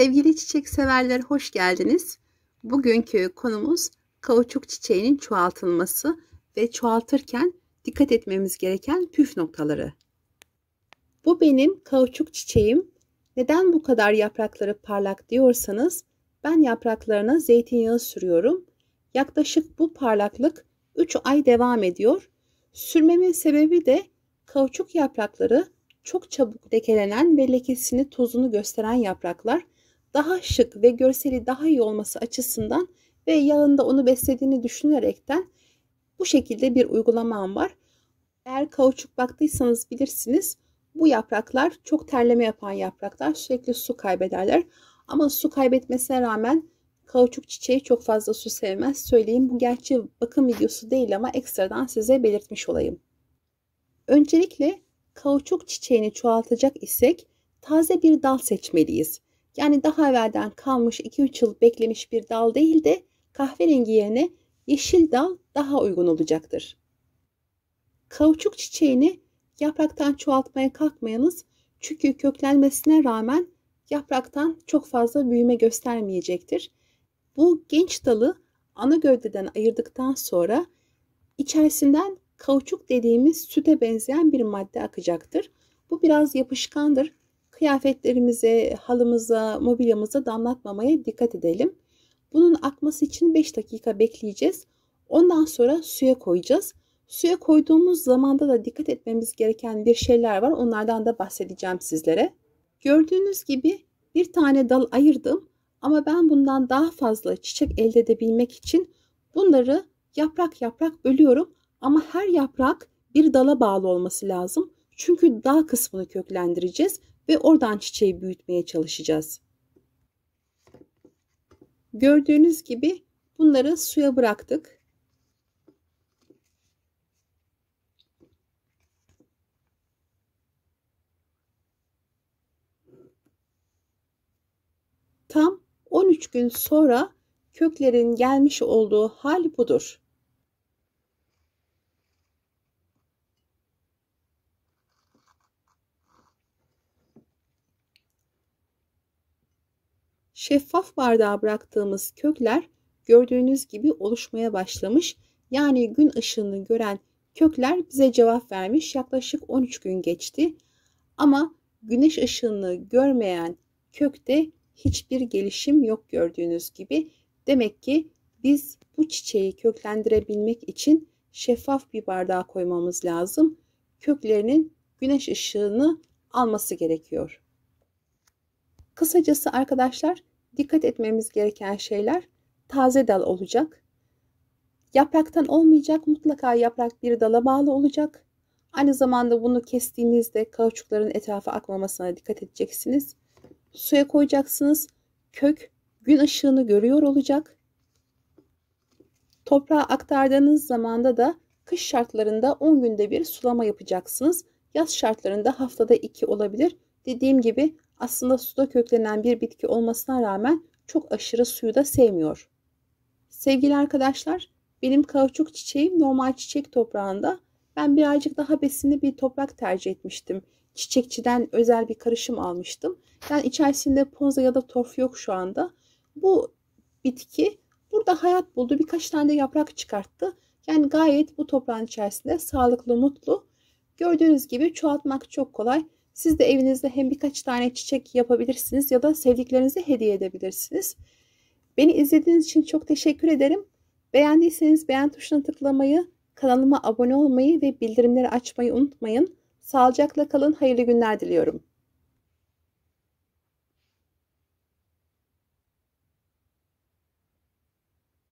Sevgili çiçek severler hoş geldiniz. Bugünkü konumuz kauçuk çiçeğinin çoğaltılması ve çoğaltırken dikkat etmemiz gereken püf noktaları. Bu benim kauçuk çiçeğim. Neden bu kadar yaprakları parlak diyorsanız ben yapraklarına zeytinyağı sürüyorum. Yaklaşık bu parlaklık 3 ay devam ediyor. Sürmemin sebebi de kauçuk yaprakları çok çabuk lekelenen ve lekesini tozunu gösteren yapraklar daha şık ve görseli daha iyi olması açısından ve yağında onu beslediğini düşünerekten bu şekilde bir uygulamam var. Eğer kauçuk baktıysanız bilirsiniz bu yapraklar çok terleme yapan yapraklar sürekli su kaybederler. Ama su kaybetmesine rağmen kauçuk çiçeği çok fazla su sevmez. Söyleyeyim bu gerçi bakım videosu değil ama ekstradan size belirtmiş olayım. Öncelikle kauçuk çiçeğini çoğaltacak isek taze bir dal seçmeliyiz. Yani daha evvelden kalmış 2-3 yıl beklemiş bir dal değil de kahverengi yerine yeşil dal daha uygun olacaktır. Kavuçuk çiçeğini yapraktan çoğaltmaya kalkmayınız çünkü köklenmesine rağmen yapraktan çok fazla büyüme göstermeyecektir. Bu genç dalı ana gövdeden ayırdıktan sonra içerisinden kauçuk dediğimiz süte benzeyen bir madde akacaktır. Bu biraz yapışkandır Kıyafetlerimize, halımıza, mobilyamıza damlatmamaya dikkat edelim. Bunun akması için 5 dakika bekleyeceğiz. Ondan sonra suya koyacağız. Suya koyduğumuz zamanda da dikkat etmemiz gereken bir şeyler var. Onlardan da bahsedeceğim sizlere. Gördüğünüz gibi bir tane dal ayırdım ama ben bundan daha fazla çiçek elde edebilmek için bunları yaprak yaprak bölüyorum ama her yaprak bir dala bağlı olması lazım. Çünkü dal kısmını köklendireceğiz ve oradan çiçeği büyütmeye çalışacağız. Gördüğünüz gibi bunları suya bıraktık. Tam 13 gün sonra köklerin gelmiş olduğu hal budur. Şeffaf bardağa bıraktığımız kökler gördüğünüz gibi oluşmaya başlamış. Yani gün ışığını gören kökler bize cevap vermiş. Yaklaşık 13 gün geçti. Ama güneş ışığını görmeyen kökte hiçbir gelişim yok gördüğünüz gibi. Demek ki biz bu çiçeği köklendirebilmek için şeffaf bir bardağa koymamız lazım. Köklerinin güneş ışığını alması gerekiyor. Kısacası arkadaşlar dikkat etmemiz gereken şeyler taze dal olacak. Yapraktan olmayacak mutlaka yaprak bir dala bağlı olacak. Aynı zamanda bunu kestiğinizde kauçukların etrafa akmamasına dikkat edeceksiniz. Suya koyacaksınız. Kök gün ışığını görüyor olacak. Toprağa aktardığınız zamanda da kış şartlarında 10 günde bir sulama yapacaksınız. Yaz şartlarında haftada 2 olabilir. Dediğim gibi aslında suda köklenen bir bitki olmasına rağmen çok aşırı suyu da sevmiyor. Sevgili arkadaşlar, benim kauçuk çiçeğim normal çiçek toprağında. Ben birazcık daha besinli bir toprak tercih etmiştim. Çiçekçiden özel bir karışım almıştım. Yani içerisinde ponza ya da torf yok şu anda. Bu bitki burada hayat buldu. Birkaç tane de yaprak çıkarttı. Yani gayet bu toprağın içerisinde sağlıklı, mutlu. Gördüğünüz gibi çoğaltmak çok kolay. Siz de evinizde hem birkaç tane çiçek yapabilirsiniz ya da sevdiklerinize hediye edebilirsiniz. Beni izlediğiniz için çok teşekkür ederim. Beğendiyseniz beğen tuşuna tıklamayı, kanalıma abone olmayı ve bildirimleri açmayı unutmayın. Sağlıcakla kalın, hayırlı günler diliyorum.